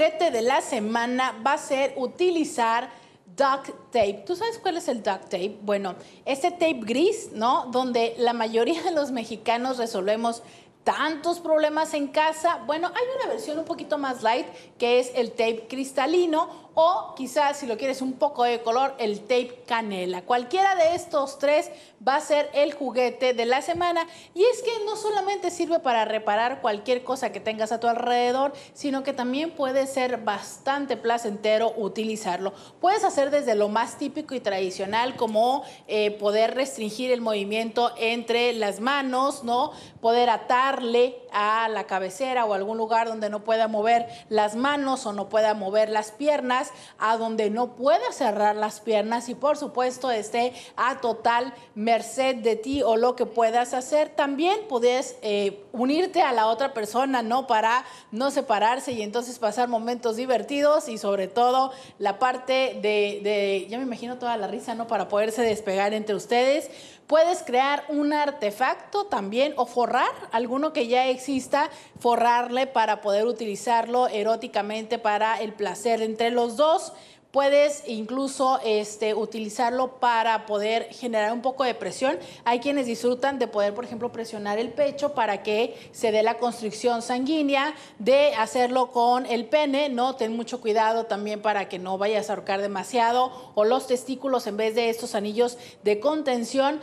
juguete de la semana va a ser utilizar duct tape. ¿Tú sabes cuál es el duct tape? Bueno, este tape gris, ¿no? Donde la mayoría de los mexicanos resolvemos tantos problemas en casa. Bueno, hay una versión un poquito más light que es el tape cristalino o quizás si lo quieres un poco de color, el tape canela. Cualquiera de estos tres va a ser el juguete de la semana y es que no solamente sirve para reparar cualquier cosa que tengas a tu alrededor, sino que también puede ser bastante placentero utilizarlo. Puedes hacer desde lo más típico y tradicional como eh, poder restringir el movimiento entre las manos, ¿no? Poder atar le a la cabecera o algún lugar donde no pueda mover las manos o no pueda mover las piernas, a donde no pueda cerrar las piernas y por supuesto esté a total merced de ti o lo que puedas hacer. También puedes eh, unirte a la otra persona, ¿no? Para no separarse y entonces pasar momentos divertidos y sobre todo la parte de, de ya me imagino toda la risa, ¿no? Para poderse despegar entre ustedes. Puedes crear un artefacto también o forrar algún uno que ya exista, forrarle para poder utilizarlo eróticamente para el placer entre los dos. Puedes incluso este, utilizarlo para poder generar un poco de presión. Hay quienes disfrutan de poder, por ejemplo, presionar el pecho para que se dé la constricción sanguínea, de hacerlo con el pene, ¿no? Ten mucho cuidado también para que no vayas a ahorcar demasiado, o los testículos en vez de estos anillos de contención.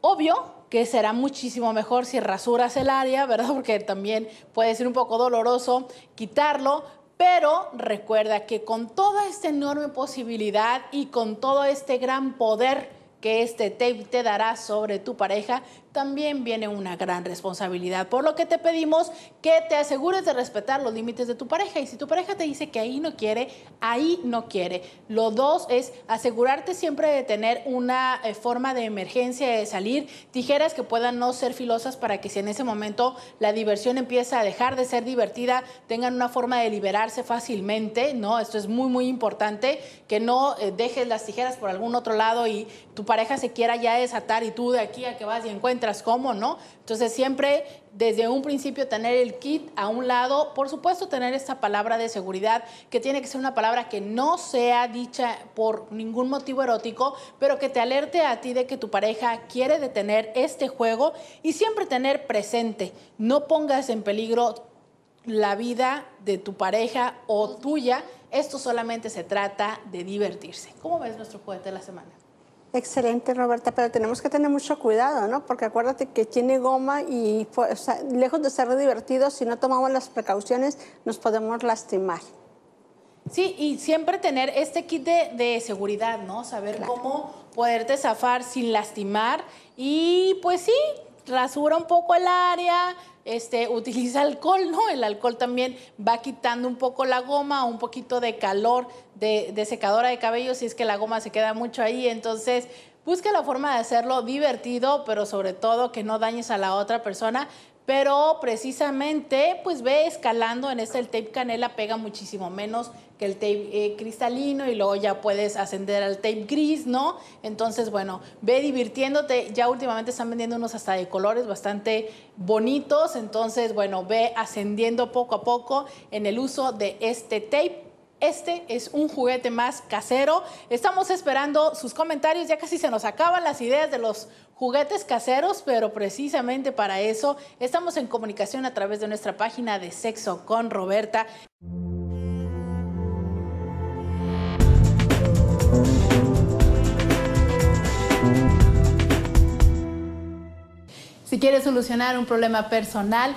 Obvio que será muchísimo mejor si rasuras el área, ¿verdad? Porque también puede ser un poco doloroso quitarlo, pero recuerda que con toda esta enorme posibilidad y con todo este gran poder que este tape te dará sobre tu pareja, también viene una gran responsabilidad. Por lo que te pedimos que te asegures de respetar los límites de tu pareja. Y si tu pareja te dice que ahí no quiere, ahí no quiere. Lo dos es asegurarte siempre de tener una eh, forma de emergencia, de salir, tijeras que puedan no ser filosas para que si en ese momento la diversión empieza a dejar de ser divertida, tengan una forma de liberarse fácilmente, ¿no? Esto es muy, muy importante, que no eh, dejes las tijeras por algún otro lado y tu pareja se quiera ya desatar y tú de aquí a que vas y encuentras cómo, ¿no? Entonces siempre desde un principio tener el kit a un lado, por supuesto tener esta palabra de seguridad, que tiene que ser una palabra que no sea dicha por ningún motivo erótico, pero que te alerte a ti de que tu pareja quiere detener este juego y siempre tener presente, no pongas en peligro la vida de tu pareja o tuya, esto solamente se trata de divertirse. ¿Cómo ves nuestro juguete de la semana? Excelente, Roberta, pero tenemos que tener mucho cuidado, ¿no? Porque acuérdate que tiene goma y lejos de ser divertido, si no tomamos las precauciones, nos podemos lastimar. Sí, y siempre tener este kit de, seguridad, ¿no? Saber cómo poderte zafar sin lastimar y pues sí, rasura un poco el área, este, utiliza alcohol, ¿no? El alcohol también va quitando un poco la goma, un poquito de calor de, de secadora de cabello, si es que la goma se queda mucho ahí. Entonces, busca la forma de hacerlo divertido, pero sobre todo que no dañes a la otra persona, pero precisamente pues ve escalando en este el tape canela pega muchísimo menos que el tape eh, cristalino y luego ya puedes ascender al tape gris, ¿no? Entonces, bueno, ve divirtiéndote. Ya últimamente están vendiendo unos hasta de colores bastante bonitos, entonces, bueno, ve ascendiendo poco a poco en el uso de este tape este es un juguete más casero. Estamos esperando sus comentarios. Ya casi se nos acaban las ideas de los juguetes caseros, pero precisamente para eso estamos en comunicación a través de nuestra página de Sexo con Roberta. Si quieres solucionar un problema personal,